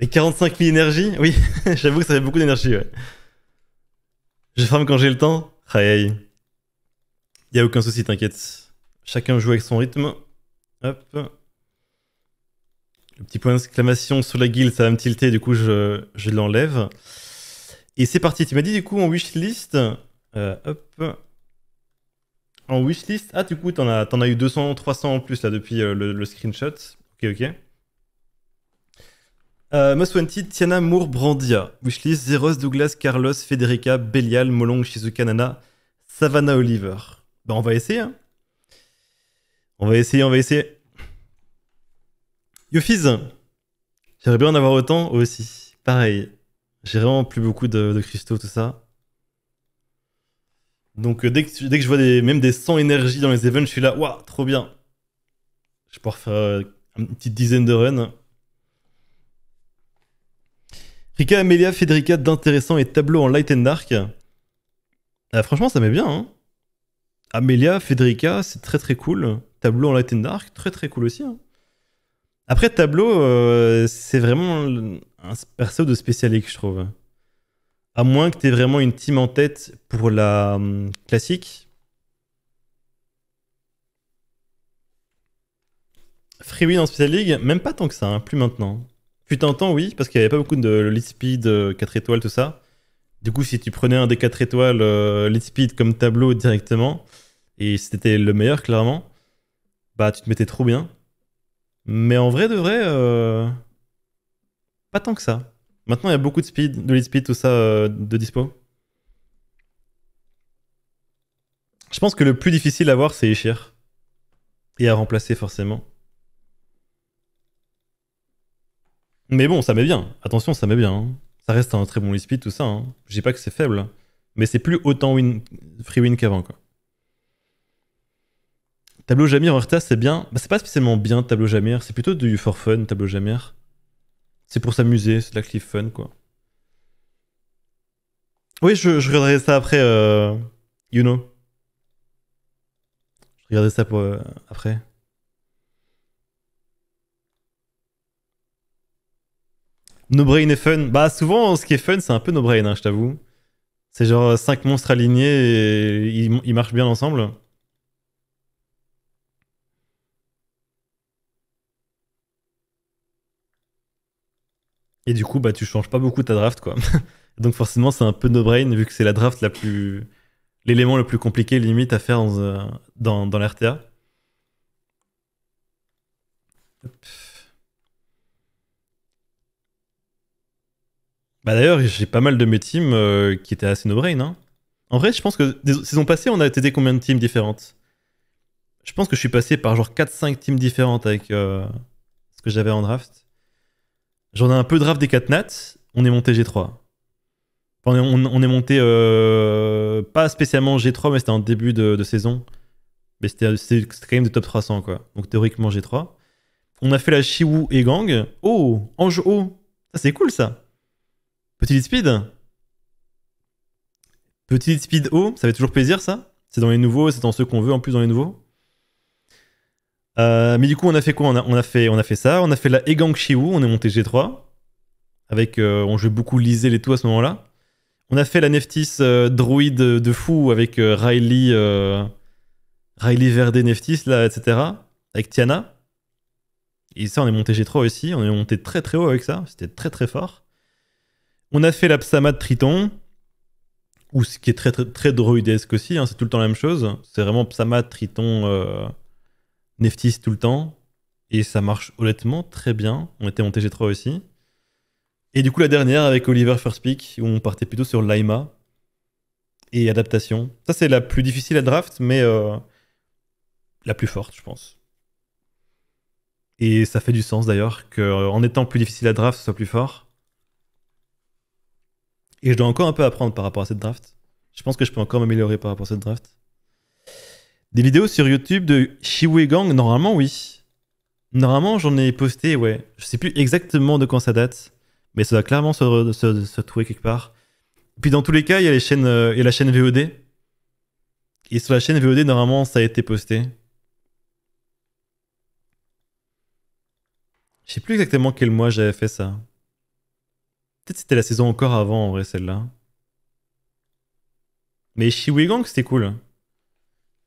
Les 45 000 énergie Oui, j'avoue que ça fait beaucoup d'énergie, ouais. Je ferme quand j'ai le temps Aïe, aïe. Y a aucun souci, t'inquiète. Chacun joue avec son rythme. Hop. Le petit point d'exclamation sur la guilde, ça va me tilter, du coup je, l'enlève. Et c'est parti, tu m'as dit du coup en wishlist... Euh, hop. En wishlist, ah du coup t'en as, as eu 200, 300 en plus là depuis euh, le, le screenshot. Ok, ok. Euh, Tiana Moore, Brandia. Wishlist, Zeros, Douglas, Carlos, Federica, Belial, Molong, Shizuka, Nana, Savannah, Oliver. Bah, hein. on va essayer. On va essayer, on va essayer. Yofiz, j'aimerais bien en avoir autant aussi. Pareil. J'ai vraiment plus beaucoup de, cristaux, tout ça. Donc, euh, dès que, dès que je vois des, même des 100 énergies dans les events, je suis là, waouh, trop bien. Je pouvoir faire euh, une petite dizaine de runs. Rika Amelia Federica d'intéressant et tableau en light and dark. Ah, franchement, ça m'est bien. Hein. Amelia Federica, c'est très très cool. Tableau en light and dark, très très cool aussi. Hein. Après, tableau, euh, c'est vraiment un perso de League, je trouve. À moins que tu aies vraiment une team en tête pour la hum, classique. Free en Special League, même pas tant que ça, hein, plus maintenant. Fut un temps, oui, parce qu'il n'y avait pas beaucoup de lead speed, 4 euh, étoiles, tout ça. Du coup, si tu prenais un des 4 étoiles euh, lead speed comme tableau directement, et c'était le meilleur, clairement, bah tu te mettais trop bien. Mais en vrai de vrai, euh, pas tant que ça. Maintenant, il y a beaucoup de speed, de lead speed, tout ça de dispo. Je pense que le plus difficile à voir, c'est Ishir. Et à remplacer, forcément. Mais bon, ça met bien. Attention, ça met bien. Hein. Ça reste un très bon speed, tout ça. Hein. Je dis pas que c'est faible. Mais c'est plus autant win, free win qu'avant, Tableau Jamir RTA, c'est bien. Bah, c'est pas spécialement bien, Tableau Jamir. C'est plutôt du for fun, Tableau Jamir. C'est pour s'amuser, c'est de la cliff fun, quoi. Oui, je, regarderai ça après, euh, you know. Je regarderai ça pour, euh, après. No Brain est fun. Bah, souvent, ce qui est fun, c'est un peu No Brain, hein, je t'avoue. C'est genre 5 euh, monstres alignés et ils, marchent bien ensemble. Et du coup, bah, tu changes pas beaucoup ta draft, quoi. Donc forcément, c'est un peu no brain vu que c'est la draft la plus, l'élément le plus compliqué limite à faire dans, euh, dans, dans l'RTA. Bah d'ailleurs, j'ai pas mal de mes teams euh, qui étaient assez no-brain. Hein. En vrai, je pense que des saisons passées, on a été combien de teams différentes Je pense que je suis passé par genre 4-5 teams différentes avec euh, ce que j'avais en draft. J'en ai un peu draft des 4 nats, on est monté G3. Enfin, on, est monté euh, pas spécialement G3, mais c'était en début de, saison. Mais c'était quand même des top 300, quoi. Donc théoriquement G3. On a fait la Shiwu et Gang. Oh, Ange O. Oh, c'est cool ça. Petit Speed Petit Speed haut, ça fait toujours plaisir ça C'est dans les nouveaux, c'est dans ceux qu'on veut en plus dans les nouveaux. Euh, mais du coup, on a fait quoi on a, fait, on a fait ça, on a fait la Egang Shiwu, on est monté G3. Avec, euh, on jouait beaucoup liser les tout à ce moment-là. On a fait la Neftis euh, druide de fou avec Riley, Riley Verde Neftis, là, etc. Avec Tiana. Et ça, on est monté G3 aussi, on est monté très très haut avec ça, c'était très très fort. On a fait Psama de Triton, ou ce qui est très, très, très droïdesque aussi, hein, c'est tout le temps la même chose. C'est vraiment Psama, Triton, euh, Neftis tout le temps. Et ça marche honnêtement très bien. On était en TG3 aussi. Et du coup, la dernière avec Oliver First Peak, où on partait plutôt sur Laima et adaptation. Ça, c'est la plus difficile à draft, mais euh, la plus forte, je pense. Et ça fait du sens d'ailleurs qu'en euh, étant plus difficile à draft, ce soit plus fort. Et je dois encore un peu apprendre par rapport à cette draft. Je pense que je peux encore m'améliorer par rapport à cette draft. Des vidéos sur YouTube de Shiwe Gang, normalement oui. Normalement j'en ai posté, ouais. Je sais plus exactement de quand ça date, mais ça doit clairement se, trouver quelque part. Puis dans tous les cas, il y a euh, la chaîne VOD. Et sur la chaîne VOD, normalement ça a été posté. Je sais plus exactement quel mois j'avais fait ça. Peut-être c'était la saison encore avant, en vrai, celle-là. Mais Shiwu Gang, c'était cool.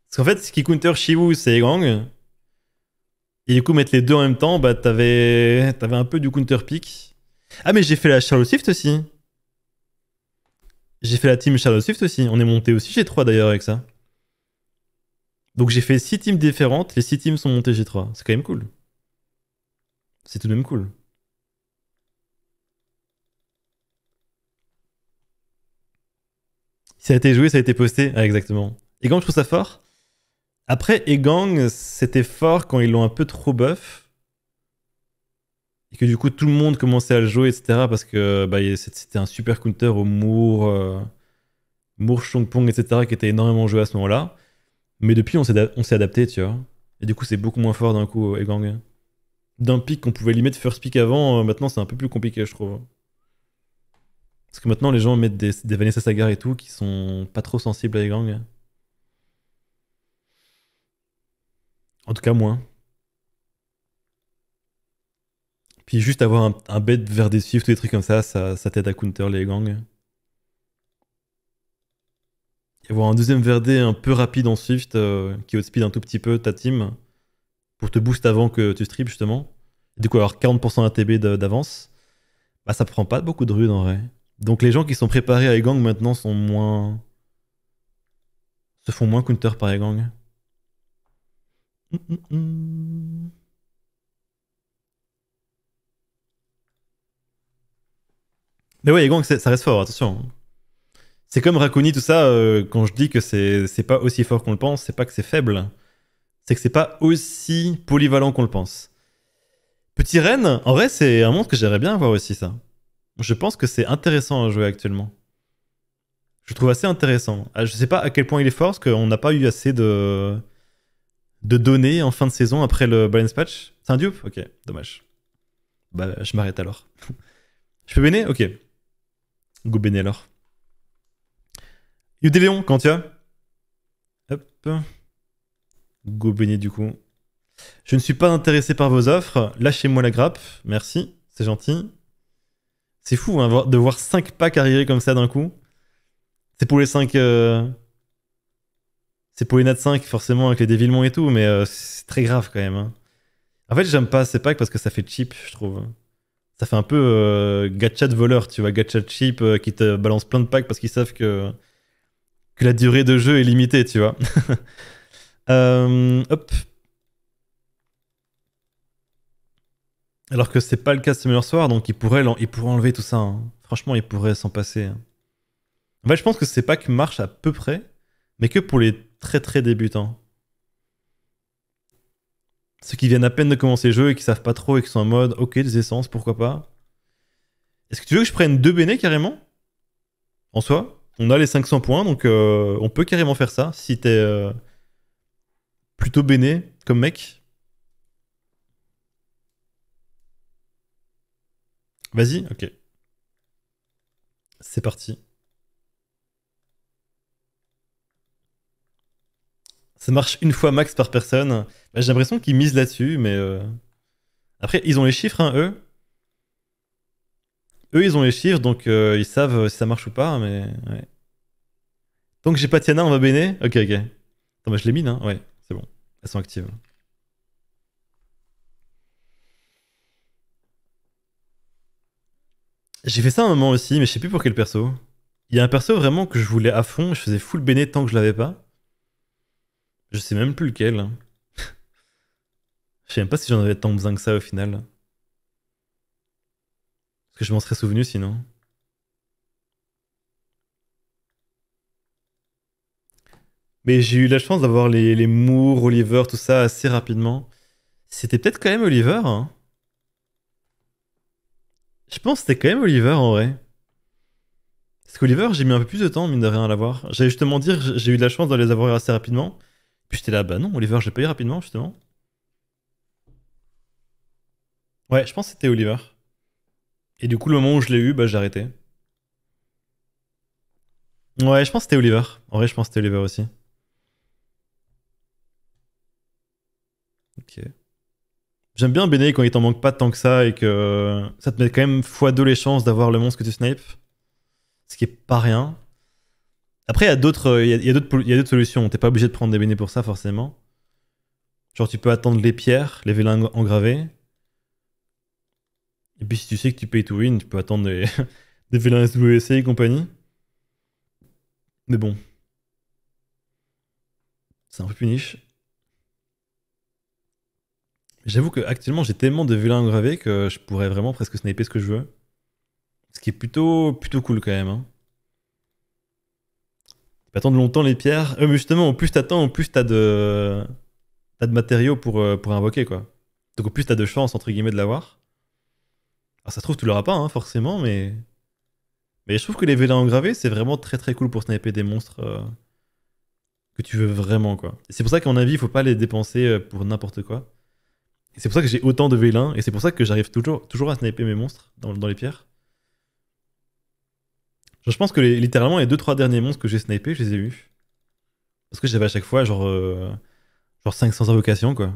Parce qu'en fait, ce qui counter Shiwu, c'est Gang. Et du coup, mettre les deux en même temps, bah, t'avais, t'avais un peu du counter pick. Ah, mais j'ai fait la Charlotte Swift aussi. J'ai fait la team Charlotte Swift aussi. On est monté aussi G3 d'ailleurs avec ça. Donc j'ai fait six teams différentes. Les six teams sont montées G3. C'est quand même cool. C'est tout de même cool. Ça a été joué, ça a été posté. exactement. Et quand je trouve ça fort. Après, et Gang, c'était fort quand ils l'ont un peu trop buff. Et que du coup, tout le monde commençait à le jouer, etc. Parce que bah, c'était un super counter au Moore, euh, Moore, Pong, etc. qui était énormément joué à ce moment-là. Mais depuis, on s'est adapté, tu vois. Et du coup, c'est beaucoup moins fort d'un coup, et Egang. D'un pic qu'on pouvait limiter first pick avant, euh, maintenant c'est un peu plus compliqué, je trouve. Parce que maintenant, les gens mettent des, Vanessa Sagar et tout qui sont pas trop sensibles à les gangs. En tout cas, moins. Puis juste avoir un, bête vers des Swift des trucs comme ça, ça, t'aide à counter les gangs. Et avoir un deuxième verdé un peu rapide en Swift, euh, qui outspeed un tout petit peu ta team, pour te boost avant que tu strip justement. Du coup, avoir 40% ATB d'avance, bah ça prend pas beaucoup de rude en vrai. Donc les gens qui sont préparés à e gang maintenant sont moins. se font moins counter par e gang. Mais ouais, e ça reste fort, attention. C'est comme Rakuni, tout ça, euh, quand je dis que c'est pas aussi fort qu'on le pense, c'est pas que c'est faible. C'est que c'est pas aussi polyvalent qu'on le pense. Petit Rennes, en vrai, c'est un monstre que j'aimerais bien voir aussi, ça je pense que c'est intéressant à jouer actuellement. Je trouve assez intéressant. Ah, je sais pas à quel point il est fort, parce qu'on n'a pas eu assez de... données en fin de saison après le balance patch. C'est un dupe Ok, dommage. Bah, je m'arrête alors. je peux béné Ok. Go béné alors. Léon, quand tu as Hop. Go béné du coup. Je ne suis pas intéressé par vos offres. Lâchez-moi la grappe. Merci, c'est gentil. C'est fou hein, de voir 5 packs arriver comme ça d'un coup. C'est pour les 5. Euh, c'est pour les Nat 5, forcément, avec les dévilements et tout, mais euh, c'est très grave quand même. Hein. En fait, j'aime pas ces packs parce que ça fait cheap, je trouve. Ça fait un peu euh, gacha de voleur, tu vois, gacha cheap qui te balance plein de packs parce qu'ils savent que, que la durée de jeu est limitée, tu vois. hop, Alors que c'est pas le cas ce meilleur Soir, donc ils pourraient, pourrait enlever tout ça. Hein. Franchement, ils pourraient s'en passer. Hein. En fait, je pense que ces que marchent à peu près, mais que pour les très très débutants. Ceux qui viennent à peine de commencer le jeu et qui savent pas trop et qui sont en mode ok, des essences, pourquoi pas. Est-ce que tu veux que je prenne deux bénés carrément En soi, on a les 500 points, donc euh, on peut carrément faire ça si t'es euh, plutôt béné comme mec. Vas-y, ok. C'est parti. Ça marche une fois max par personne. Bah, j'ai l'impression qu'ils misent là-dessus, mais... Euh, après, ils ont les chiffres, hein, eux. Eux, ils ont les chiffres, donc euh, ils savent si ça marche ou pas, mais... Ouais. Tant que j'ai pas Tiana, on va béné Ok, ok. Attends, bah, je les mine, hein Ouais, c'est bon. Elles sont actives. J'ai fait ça un moment aussi, mais je sais plus pour quel perso. Il y a un perso vraiment que je voulais à fond, je faisais full béné tant que je l'avais pas. Je sais même plus lequel. Hein. je sais même pas si j'en avais tant besoin que ça au final. Parce que je m'en serais souvenu sinon. Mais j'ai eu la chance d'avoir les, les Oliver, tout ça assez rapidement. C'était peut-être quand même Oliver. Hein. Je pense que c'était quand même Oliver en vrai. Parce qu'Oliver, j'ai mis un peu plus de temps, mine de rien, à l'avoir. J'allais justement dire, j'ai eu de la chance de les avoir assez rapidement. Puis j'étais là, bah non, Oliver, j'ai pas eu rapidement, justement. Ouais, je pense que c'était Oliver. Et du coup, le moment où je l'ai eu, bah j'ai arrêté. Ouais, je pense que c'était Oliver. En vrai, je pense que c'était Oliver aussi. Ok. J'aime bien Béné quand il t'en manque pas tant que ça et que ça te met quand même fois deux les chances d'avoir le monstre que tu snipes. Ce qui est pas rien. Après, il y a d'autres euh, il y a, solutions. T'es pas obligé de prendre des Béné pour ça, forcément. Genre, tu peux attendre les pierres, les vélins engravés. Et puis, si tu sais que tu payes to win, tu peux attendre des, des vélins SWC et compagnie. Mais bon. C'est un peu plus niche. J'avoue que actuellement j'ai tellement de vélins engravés que je pourrais vraiment presque sniper ce que je veux. Ce qui est plutôt, plutôt cool quand même. Hein. Attendre longtemps les pierres. Euh, mais justement, au plus t'attends, au plus t'as de... As de matériaux pour, euh, pour invoquer, quoi. Donc au plus t'as de chance, entre guillemets, de l'avoir. Alors ça se trouve, tu l'auras pas, hein, forcément, mais... Mais je trouve que les vélins engravés, c'est vraiment très très cool pour sniper des monstres euh, que tu veux vraiment, quoi. C'est pour ça qu'à mon avis, il faut pas les dépenser pour n'importe quoi c'est pour ça que j'ai autant de vélin, et c'est pour ça que j'arrive toujours, toujours à sniper mes monstres dans, les pierres. je pense que littéralement, les 2-3 derniers monstres que j'ai snipés, je les ai vus Parce que j'avais à chaque fois genre, euh, genre 500 invocations, quoi.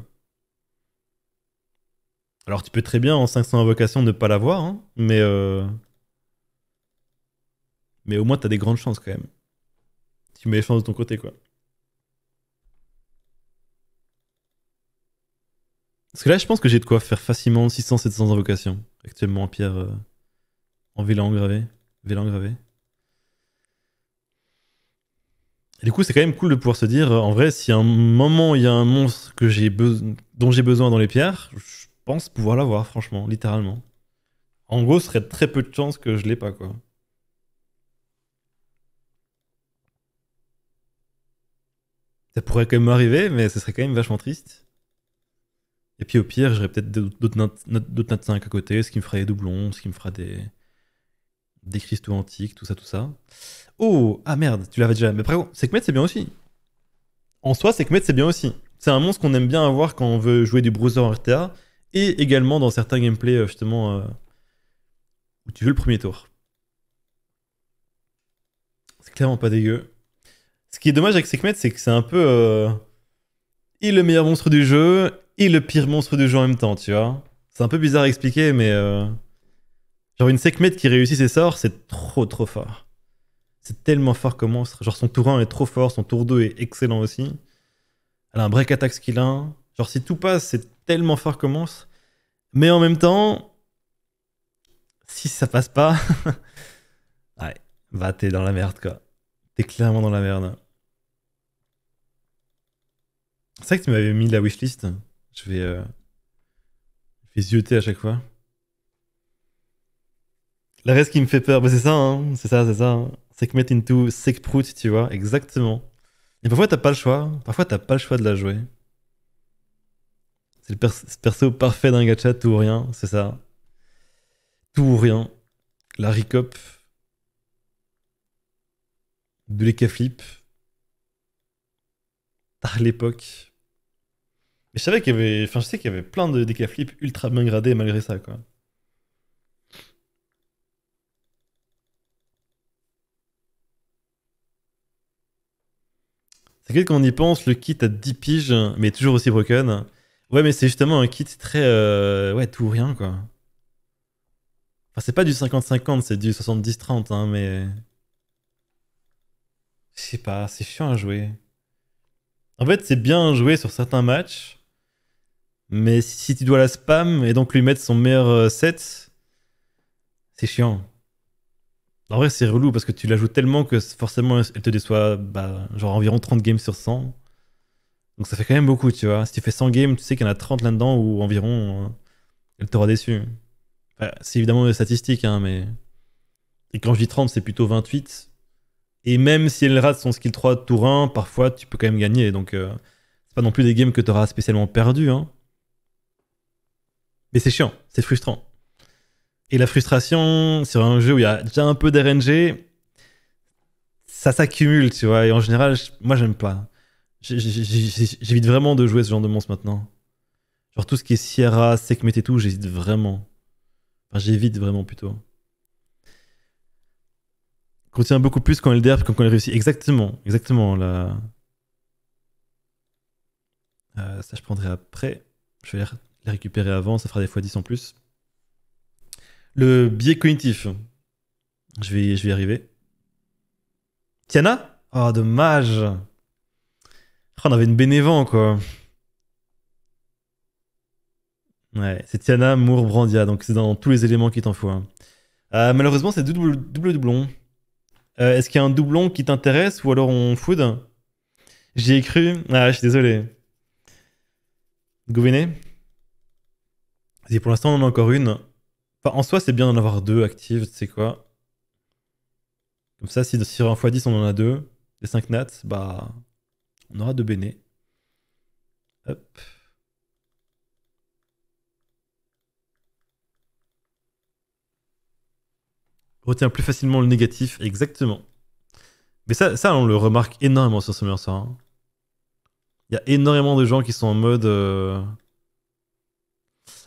Alors, tu peux très bien en 500 invocations ne pas l'avoir, hein, mais. Euh, mais au moins, t'as des grandes chances quand même. Tu mets les chances de ton côté, quoi. Parce que là, je pense que j'ai de quoi faire facilement 600-700 invocations actuellement, en Pierre, euh, en vélan gravé. du coup, c'est quand même cool de pouvoir se dire, euh, en vrai, si à un moment il y a un monstre dont j'ai besoin dans les pierres, je pense pouvoir l'avoir, franchement, littéralement. En gros, ce serait très peu de chance que je l'ai pas, quoi. Ça pourrait quand même m'arriver, mais ce serait quand même vachement triste. Et puis au pire, j'aurais peut-être d'autres notes, 5 à côté, ce qui me fera des doublons, ce qui me fera des, des cristaux antiques, tout ça, tout ça. Oh, ah merde, tu l'avais déjà. Mais après, Sekhmet, c'est bien aussi. En soi, Sekhmet, c'est bien aussi. C'est un monstre qu'on aime bien avoir quand on veut jouer du browser en RTA et également dans certains gameplays, euh, justement, euh, où tu veux le premier tour. C'est clairement pas dégueu. Ce qui est dommage avec Sekhmet, c'est que c'est un peu. Euh, il est le meilleur monstre du jeu, et le pire monstre du jeu en même temps, tu vois. C'est un peu bizarre à expliquer, mais. Euh, genre, une Sekhmet qui réussit ses sorts, c'est trop, trop fort. C'est tellement fort comme monstre. Genre, son tour 1 est trop fort, son tour 2 est excellent aussi. Elle a un break attack skill 1. Genre, si tout passe, c'est tellement fort comme monstre. Mais en même temps, si ça passe pas, ouais, bah t'es dans la merde quoi. T'es clairement dans la merde. C'est vrai que tu m'avais mis la wishlist. Je vais, euh, je vais zioter à chaque fois. La reste qui me fait peur, bah, c'est ça, hein c'est ça, c'est ça. Hein into tu vois, exactement. Et parfois, t'as pas le choix. Parfois, t'as pas le choix de la jouer. C'est le perso, parfait d'un gacha, tout ou rien, c'est ça. Tout ou rien. La recop. De l'écaflip. Flip. À l'époque. Mais je savais qu'il y avait, enfin, je sais qu'il y avait plein de décaflips ultra bien gradés malgré ça, quoi. C'est que quand on y pense, le kit à 10 piges, mais toujours aussi broken. Ouais, mais c'est justement un kit très. Euh, ouais, tout ou rien, quoi. Enfin, c'est pas du 50-50, c'est du 70-30, hein, mais. Je sais pas, c'est chiant à jouer. En fait, c'est bien joué sur certains matchs, mais si tu dois la spam et donc lui mettre son meilleur euh, set, c'est chiant. En vrai, c'est relou parce que tu l'ajoutes tellement que forcément elle te déçoit bah, genre environ 30 games sur 100. Donc ça fait quand même beaucoup, tu vois. Si tu fais 100 games, tu sais qu'il y en a 30 là-dedans ou environ euh, elle t'aura déçu. c'est évidemment des statistiques, hein, mais. Et quand je dis 30, c'est plutôt 28. Et même si elle rate son skill 3 tour 1, parfois tu peux quand même gagner. Donc euh, c'est pas non plus des games que tu auras spécialement perdu. Hein. Mais c'est chiant, c'est frustrant. Et la frustration sur un jeu où il y a déjà un peu d'RNG, ça s'accumule, tu vois. Et en général, moi, j'aime pas. J'évite vraiment de jouer ce genre de monstre maintenant. Genre tout ce qui est Sierra, Sekhmet et tout, j'hésite vraiment. Enfin, j'évite vraiment plutôt. Contient beaucoup plus quand LDR que quand elle réussit. Exactement, exactement. Là. Euh, ça, je prendrai après. Je vais la récupérer avant, ça fera des fois 10 en plus. Le biais cognitif. Je vais, je vais y arriver. Tiana Oh, dommage ah, On avait une bénévent, quoi. Ouais, c'est Tiana, Moore, Brandia, donc c'est dans tous les éléments qui t'en faut. Hein. Euh, malheureusement, c'est double, double doublon. Euh, est-ce qu'il y a un doublon qui t'intéresse ou alors on food J'y ai cru. Ah, je suis désolé. Gouverné et pour l'instant, on en a encore une. Enfin, en soi, c'est bien d'en avoir deux actives, tu sais quoi. Comme ça, si de un x10, on en a deux, les 5 nats, bah, on aura deux bénés. Hop. Retient plus facilement le négatif, exactement. Mais ça, ça on le remarque énormément sur ce ça hein. Il y a énormément de gens qui sont en mode. Euh,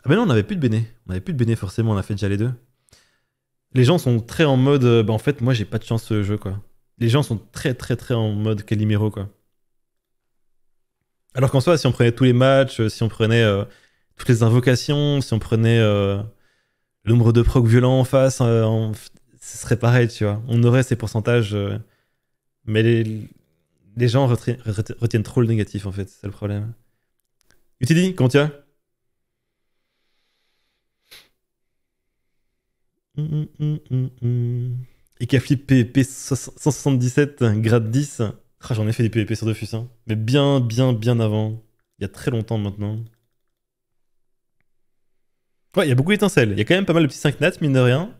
ah ben non, on n'avait plus de béné. On n'avait plus de béné forcément, on a fait déjà les deux. Les gens sont très en mode, bah en fait, moi j'ai pas de chance ce euh, jeu quoi. Les gens sont très très très en mode Calimero quoi. Alors qu'en soi, si on prenait tous les matchs, euh, si on prenait toutes les invocations, si on prenait l'ombre le nombre de procs violents en face, ce serait pareil, tu vois. On aurait ces pourcentages, mais les, gens retiennent trop le négatif en fait, c'est le problème. Utili, comment tu Mm, mm, mm, Et qui a flippé PvP 177 grade 10. Ah, j'en ai fait des PvP sur Dofus, hein. mais bien, bien, bien avant. Il y a très longtemps maintenant. Ouais, il y a beaucoup d'étincelles. Il y a quand même pas mal de petits 5 nats, mine de rien.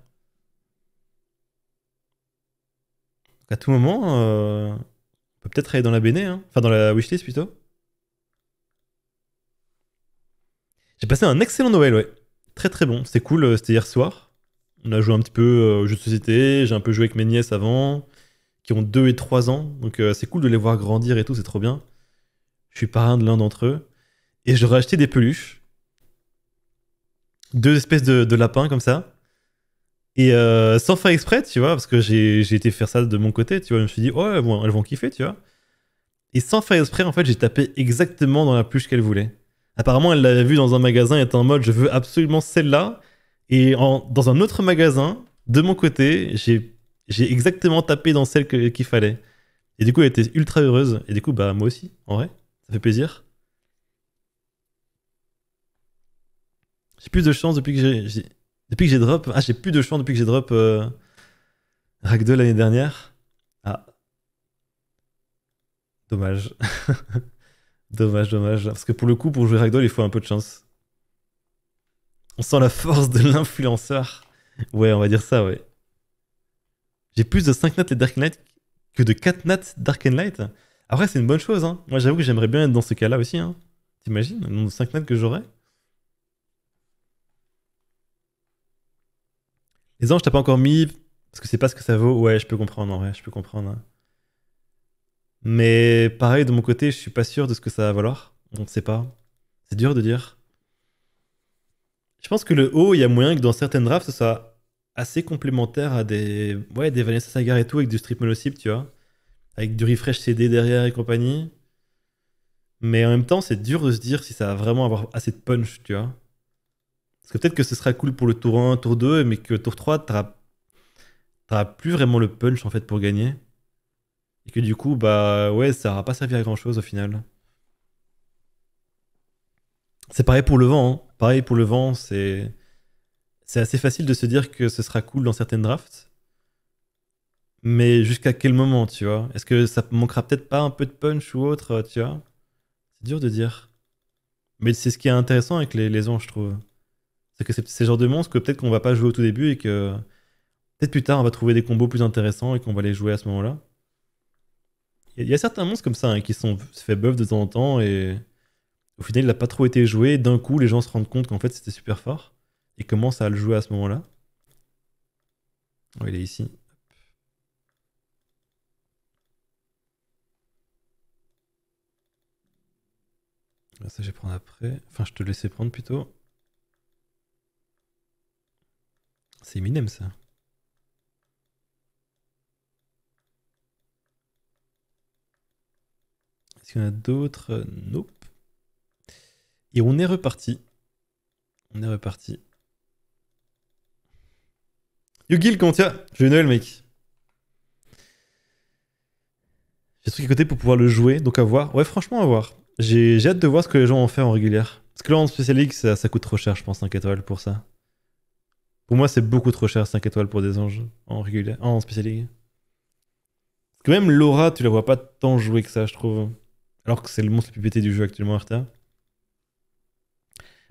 à tout moment, euh, on peut peut-être aller dans la BN. E, hein. enfin dans la wishlist plutôt. J'ai passé un excellent Noël, ouais. Très très bon, c'était cool, euh, c'était hier soir. On a joué un petit peu euh, aux jeux de société, j'ai un peu joué avec mes nièces avant, qui ont 2 et 3 ans, donc euh, c'est cool de les voir grandir et tout, c'est trop bien. Je suis parrain de l'un d'entre eux, et j'aurais acheté des peluches. Deux espèces de, lapins comme ça. Et euh, sans faire exprès, tu vois, parce que j'ai été faire ça de mon côté, tu vois, je me suis dit, ouais, elles vont, elles vont kiffer, tu vois. Et sans faire exprès, en fait, j'ai tapé exactement dans la peluche qu'elle voulait. Apparemment, elle l'avait vue dans un magasin et était en mode, je veux absolument celle-là. Et dans un autre magasin, de mon côté, j'ai exactement tapé dans celle qu'il fallait. Et du coup, elle était ultra heureuse. Et du coup, bah moi aussi, en vrai, ça fait plaisir. J'ai plus de chance depuis que j'ai depuis que j'ai drop. Ah, j'ai plus de chance depuis que j'ai drop euh, l'année dernière. Ah, dommage, dommage, dommage. Parce que pour le coup, pour jouer Ragdoll, il faut un peu de chance. On sent la force de l'influenceur. Ouais, on va dire ça, ouais. J'ai plus de 5 notes les Dark Knight que de 4 notes Dark and Light. Après, c'est une bonne chose. Hein. Moi, j'avoue que j'aimerais bien être dans ce cas-là aussi. Hein. T'imagines le nombre de 5 notes que j'aurais Les anges, t'as pas encore mis parce que c'est pas ce que ça vaut. Ouais, je peux comprendre en vrai, je peux comprendre. Hein. Mais pareil, de mon côté, je suis pas sûr de ce que ça va valoir. On ne sait pas. C'est dur de dire. Je pense que le haut, il y a moyen que dans certaines drafts, ce soit assez complémentaire à des, ouais, des Vanessa Sagar et tout, avec du strip monocip, tu vois. Avec du refresh CD derrière et compagnie. Mais en même temps, c'est dur de se dire si ça va vraiment avoir assez de punch, tu vois. Parce que peut-être que ce sera cool pour le tour 1, tour 2, mais que tour 3, t'auras plus vraiment le punch en fait pour gagner. Et que du coup, bah ouais, ça n'aura pas servi à grand chose au final. C'est pareil pour le vent. Hein. Pareil pour le vent, c'est c'est assez facile de se dire que ce sera cool dans certaines drafts. Mais jusqu'à quel moment, tu vois Est-ce que ça manquera peut-être pas un peu de punch ou autre, euh, tu vois C'est dur de dire. Mais c'est ce qui est intéressant avec les, les anges, je trouve. C'est que c'est ce genre de monstres que peut-être qu'on va pas jouer au tout début et que peut-être plus tard on va trouver des combos plus intéressants et qu'on va les jouer à ce moment-là. Il y, a certains monstres comme ça hein, qui sont, se fait buff de temps en temps et au final, il n'a pas trop été joué. D'un coup, les gens se rendent compte qu'en fait, c'était super fort et commencent à le jouer à ce moment-là. il est ici. Ah, ça, je vais prendre après. Enfin, je te laissais prendre plutôt. C'est Eminem, ça. Est-ce qu'il y en a d'autres euh, Nope. Et on est reparti. On est reparti. Yugil, comment tu j'ai vais Noël, mec. J'ai à côté pour pouvoir le jouer, donc à voir. Ouais, franchement, à voir. J'ai hâte de voir ce que les gens ont fait en régulière. Parce que là, en Special League, ça, coûte trop cher, je pense, 5 étoiles pour ça. Pour moi, c'est beaucoup trop cher, 5 étoiles pour des anges en régulière, en Special League. Parce que même Laura, tu la vois pas tant jouer que ça, je trouve. Alors que c'est le monstre le plus pété du jeu actuellement, RTA.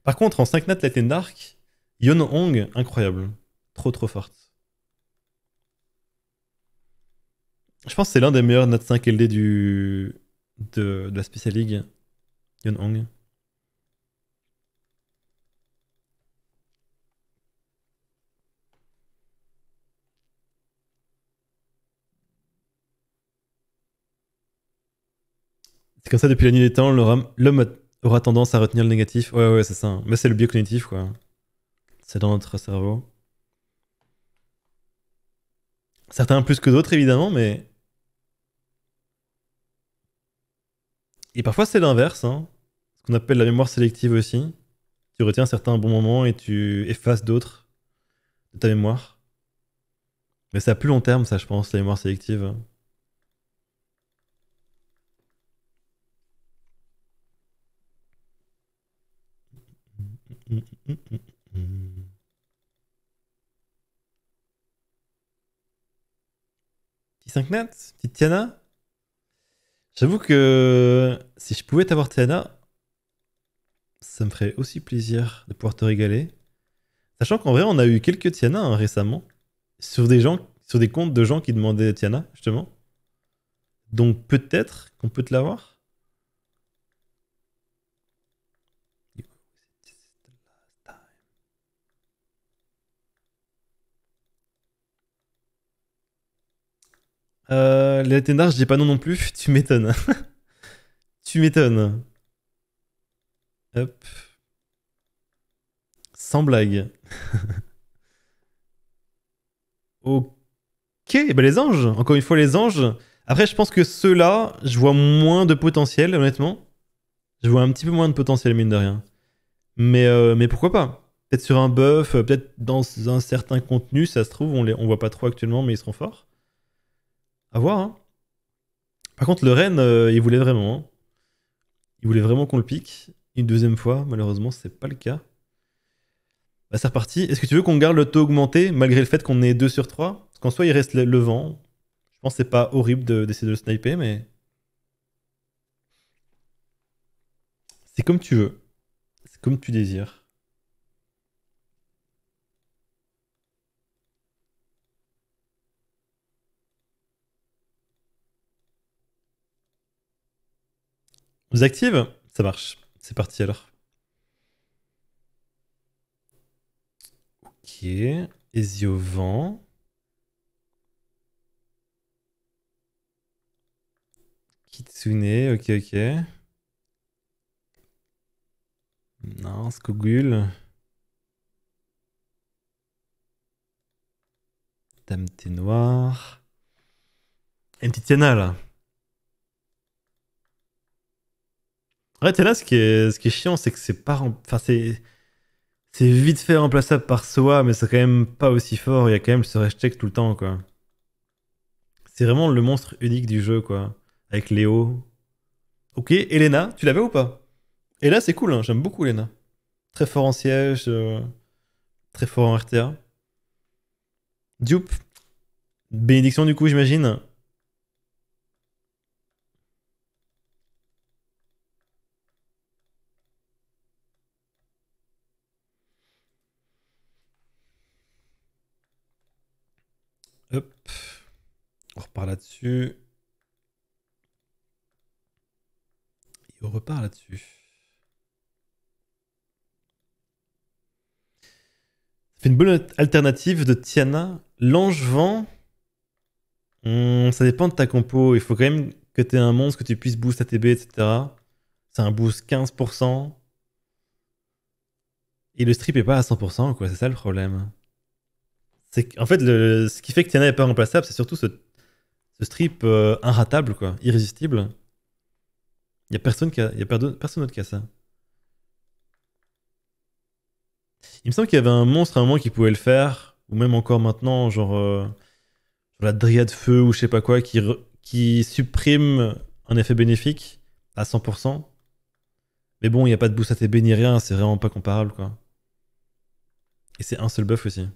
Par contre, en 5 notes Light and Dark, Yon Hong, incroyable. Trop trop forte. Je pense que c'est l'un des meilleurs notes 5 LD du... de... la Special League. Yon Hong. C'est comme ça depuis la nuit des temps, le mode aura tendance à retenir le négatif. Ouais, ouais, c'est ça. Mais c'est le biais cognitif, quoi. C'est dans notre cerveau. Certains plus que d'autres, évidemment, mais. Et parfois, c'est l'inverse. Hein. Ce qu'on appelle la mémoire sélective aussi. Tu retiens certains bons moments et tu effaces d'autres de ta mémoire. Mais c'est à plus long terme, ça, je pense, la mémoire sélective. Petit 5 nets, Petite Tiana J'avoue que si je pouvais t'avoir Tiana, ça me ferait aussi plaisir de pouvoir te régaler. Sachant qu'en vrai, on a eu quelques Tiana hein, récemment sur des gens, sur des comptes de gens qui demandaient Tiana justement. Donc peut-être qu'on peut te l'avoir. Euh, les Ténards, je dis pas non non plus. Tu m'étonnes. tu m'étonnes. Hop. Sans blague. ok, bah, les anges. Encore une fois, les anges. Après, je pense que ceux-là, je vois moins de potentiel, honnêtement. Je vois un petit peu moins de potentiel, mine de rien. Mais, euh, mais pourquoi pas Peut-être sur un buff, euh, peut-être dans un certain contenu, ça se trouve, on les on voit pas trop actuellement, mais ils seront forts. À voir. Hein. Par contre, le Rennes, euh, il voulait vraiment. Hein. Il voulait vraiment qu'on le pique. Une deuxième fois, malheureusement, c'est pas le cas. Bah, c'est reparti. Est-ce que tu veux qu'on garde le taux augmenté malgré le fait qu'on est 2 sur 3 Parce qu'en soit il reste le, vent. Je pense que c'est pas horrible d'essayer de, de le sniper, mais. C'est comme tu veux. C'est comme tu désires. vous active Ça marche. C'est parti alors. Ok. Ezio vent. Kitsune, ok, ok. Non, Skogul. Dame T noir. Et une là. En là, ce qui est, chiant, c'est que c'est pas. Enfin, c'est. vite fait remplaçable par Soa, mais c'est quand même pas aussi fort. Il y a quand même ce hashtag tout le temps, quoi. C'est vraiment le monstre unique du jeu, quoi. Avec Léo. Ok, Elena, tu l'avais ou pas Et là, c'est cool, hein. j'aime beaucoup Elena. Très fort en siège, euh, très fort en RTA. Dupe. Bénédiction, du coup, j'imagine. Hop. On repart là-dessus. Et on repart là-dessus. C'est une bonne alternative de Tiana. L'ange vent. Hmm, ça dépend de ta compo. Il faut quand même que tu aies un monstre, que tu puisses boost ATB, etc. C'est un boost 15%. Et le strip est pas à 100%, quoi. C'est ça le problème. C'est en fait, le, ce qui fait que Tiana n'est pas remplaçable, c'est surtout ce, strip euh, inratable, quoi, irrésistible. Il n'y a personne qui d'autre qui a ça. Il me semble qu'il y avait un monstre à un moment qui pouvait le faire, ou même encore maintenant, genre euh, la dryade feu ou je sais pas quoi, qui, qui supprime un effet bénéfique à 100%. Mais bon, il n'y a pas de boost à rien, c'est vraiment pas comparable quoi. Et c'est un seul buff aussi.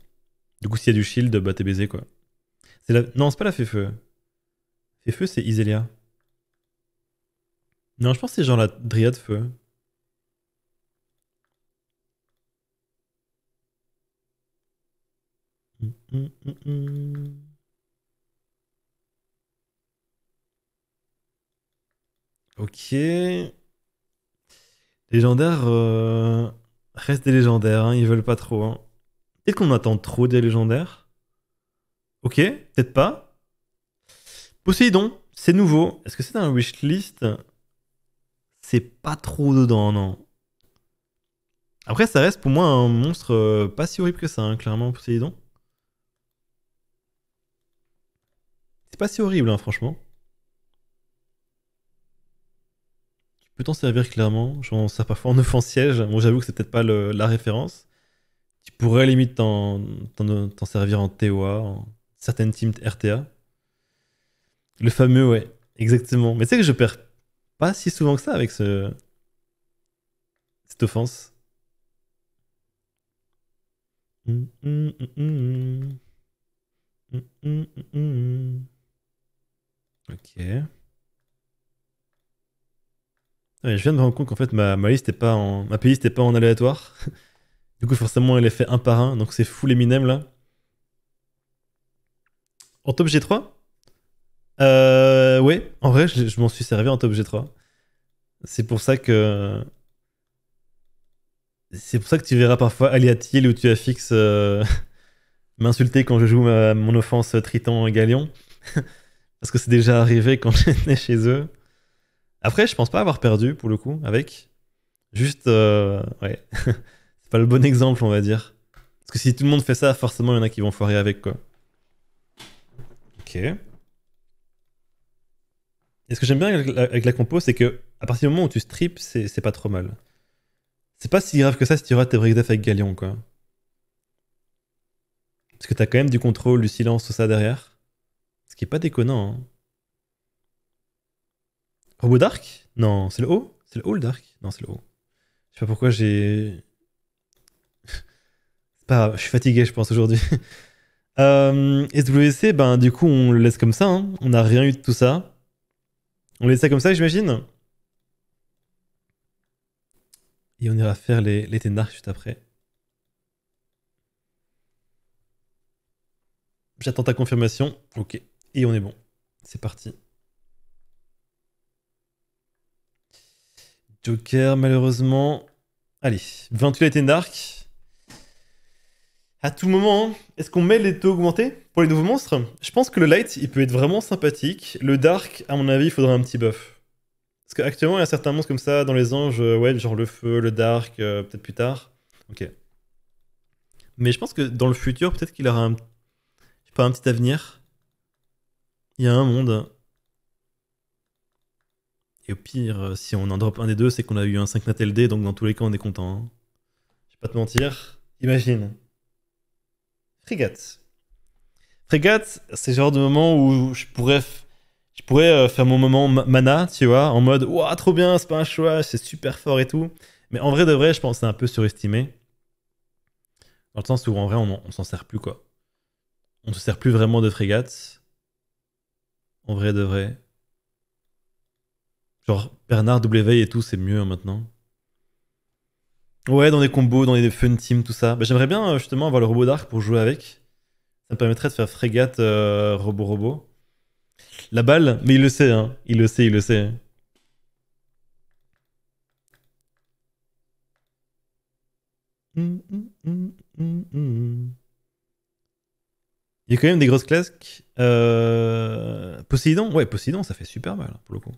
Du coup, s'il y a du shield, bah t'es baisé quoi. La... Non, c'est pas la Féfeu. feu c'est Iselia. Non, je pense que c'est genre la Dryade Feu. ok. Légendaire. euh... restent des légendaires, hein, ils veulent pas trop. Hein. Peut-être qu'on attend trop des légendaires. Ok, peut-être pas. Poséidon, c'est nouveau. Est-ce que c'est un wishlist C'est pas trop dedans, non. Après, ça reste pour moi un monstre euh, pas si horrible que ça, hein, clairement, Poséidon. C'est pas si horrible, hein, franchement. Tu peux t'en servir clairement. J'en sers parfois en offensiège. Bon, j'avoue que c'est peut-être pas la référence. Tu pourrais limite t'en servir en TOA, en certaines teams RTA. Le fameux, ouais, exactement. Mais tu sais que je perds pas si souvent que ça avec ce... cette offense. ok. je viens de me rendre compte qu'en fait ma, ma liste n'est pas en ma playlist n'est pas en aléatoire. Du coup, forcément, elle est fait un par un. Donc, c'est fou les là. En top G3 euh, Ouais, en vrai, je, m'en suis servi en top G3. C'est pour ça que. C'est pour ça que tu verras parfois Aliatil ou tu affixes euh, m'insulter quand je joue mon offense Triton et Galion. Parce que c'est déjà arrivé quand j'étais chez eux. Après, je pense pas avoir perdu pour le coup avec. Juste. Euh, ouais c'est pas le bon exemple, on va dire. Parce que si tout le monde fait ça, forcément, il y en a qui vont foirer avec, quoi. Ok. Et ce que j'aime bien avec la, compo, c'est que à partir du moment où tu strips, c'est pas trop mal. C'est pas si grave que ça si tu rates tes breakdef avec Galion, quoi. Parce que t'as quand même du contrôle, du silence, tout ça derrière. Ce qui est pas déconnant. Hein. Robot Dark Non, c'est le haut C'est le haut le Dark Non, c'est le haut. Je sais pas pourquoi j'ai je suis fatigué, je pense, aujourd'hui. SWC, euh, ben, du coup, on le laisse comme ça. Hein. On n'a rien eu de tout ça. On laisse ça comme ça, j'imagine. Et on ira faire les, les juste après. J'attends ta confirmation. Ok. Et on est bon. C'est parti. Joker, malheureusement. Allez, 28 Dark à tout moment, est-ce qu'on met les taux augmentés pour les nouveaux monstres Je pense que le light, il peut être vraiment sympathique. Le dark, à mon avis, il faudrait un petit buff. Parce qu'actuellement, il y a certains monstres comme ça dans les anges, euh, ouais, genre le feu, le dark, euh, peut-être plus tard. Ok. Mais je pense que dans le futur, peut-être qu'il aura un, pas, un petit avenir. Il y a un monde. Et au pire, euh, si on en drop un des deux, c'est qu'on a eu un 5 nat LD, donc dans tous les cas, on est content. Hein. Je vais pas te mentir. Imagine frégates frégates c'est genre de moment où je pourrais, je pourrais euh, faire mon moment mana, tu vois, en mode Ouah, trop bien, c'est pas un choix, c'est super fort et tout. Mais en vrai de vrai, je pense que c'est un peu surestimé. Dans le sens où en vrai, on, s'en sert plus, quoi. On se sert plus vraiment de frégate. En vrai de vrai. Genre, Bernard double W et tout, c'est mieux hein, maintenant. Ouais, dans des combos, dans des fun teams, tout ça. Bah, j'aimerais bien euh, justement avoir le robot d'arc pour jouer avec. Ça me permettrait de faire frégate robot-robot. Euh, La balle, mais il le sait, hein. Il le sait, il le sait. il y a quand même des grosses classes. Euh... Ouais, Poséidon, ça fait super mal, pour le coup.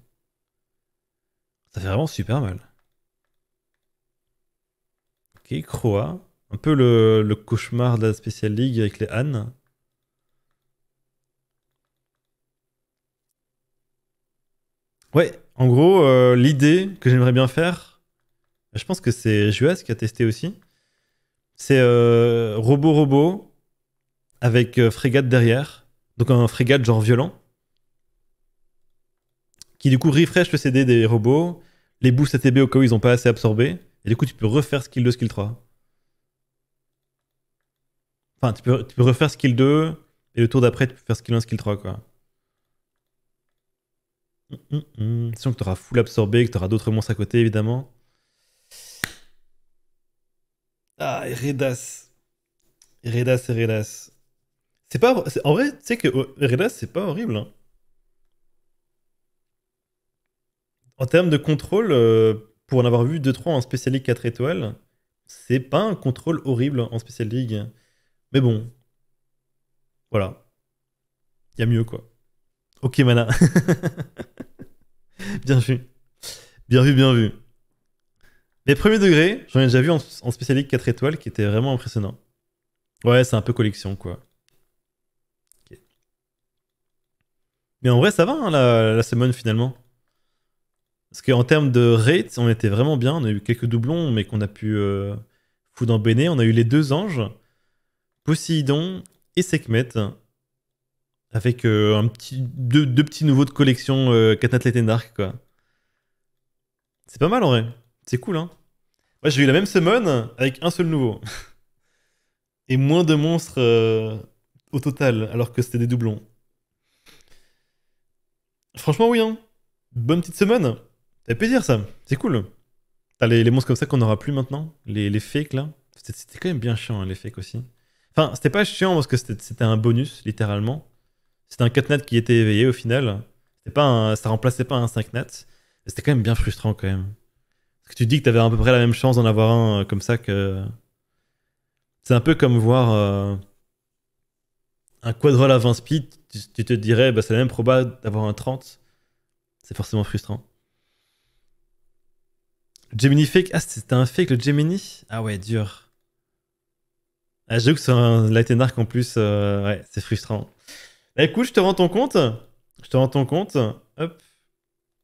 Ça fait vraiment super mal. Ok, Croa. Un peu le, cauchemar de la Special League avec les ânes. Ouais, en gros, euh, l'idée que j'aimerais bien faire, je pense que c'est Juas qui a testé aussi, c'est robot-robot euh, avec euh, frégate derrière. Donc un frégate genre violent. Qui du coup refresh le CD des robots, les boosts ATB au cas où ils n'ont pas assez absorbé du coup, tu peux refaire skill 2, skill 3. Enfin, tu peux, tu peux refaire skill 2 et le tour d'après, tu peux faire skill 1, skill 3, quoi. Hum, hum, hum. Sinon que tu auras full absorbé, que tu auras d'autres monstres à côté, évidemment. Ah, Redas. Redas et C'est pas. En vrai, tu sais que oh, Redas, c'est pas horrible. Hein. En termes de contrôle, euh, pour en avoir vu 2-3 en Special League 4 étoiles, c'est pas un contrôle horrible en Special League. Mais bon, voilà. Il y a mieux, quoi. Ok, Mana. bien vu. Bien vu, bien vu. Les premiers degrés, j'en ai déjà vu en, Special League 4 étoiles qui était vraiment impressionnant. Ouais, c'est un peu collection, quoi. Mais en vrai, ça va, hein, la, la semaine, finalement. Parce qu'en termes de rates, on était vraiment bien. On a eu quelques doublons, mais qu'on a pu euh, foutre en béné. On a eu les deux anges, Poséidon et Sekhmet, avec euh, un petit, deux, petits nouveaux de collection euh, et Dark. Quoi. C'est pas mal en vrai. C'est cool. Hein. Moi, j'ai eu la même semaine avec un seul nouveau. et moins de monstres euh, au total, alors que c'était des doublons. Franchement, oui. Hein. Bonne petite semaine fait plaisir ça, c'est cool. T'as les, les, monstres comme ça qu'on n'aura plus maintenant, les, les fakes là. C'était quand même bien chiant hein, les fakes aussi. Enfin, c'était pas chiant parce que c'était un bonus littéralement. C'était un 4 net qui était éveillé au final. Pas un, ça remplaçait pas un 5 net C'était quand même bien frustrant quand même. Parce que tu te dis que t'avais à peu près la même chance d'en avoir un euh, comme ça que. C'est un peu comme voir euh, un roll à 20 speed. Tu, te dirais, bah, c'est la même probable d'avoir un 30. C'est forcément frustrant. Gemini fake. Ah, c'était un fake le Gemini Ah ouais, dur. Ah, J'avoue que c'est un and Arc en plus. Euh, ouais, c'est frustrant. Bah écoute, je te rends ton compte. Je te rends ton compte. Hop.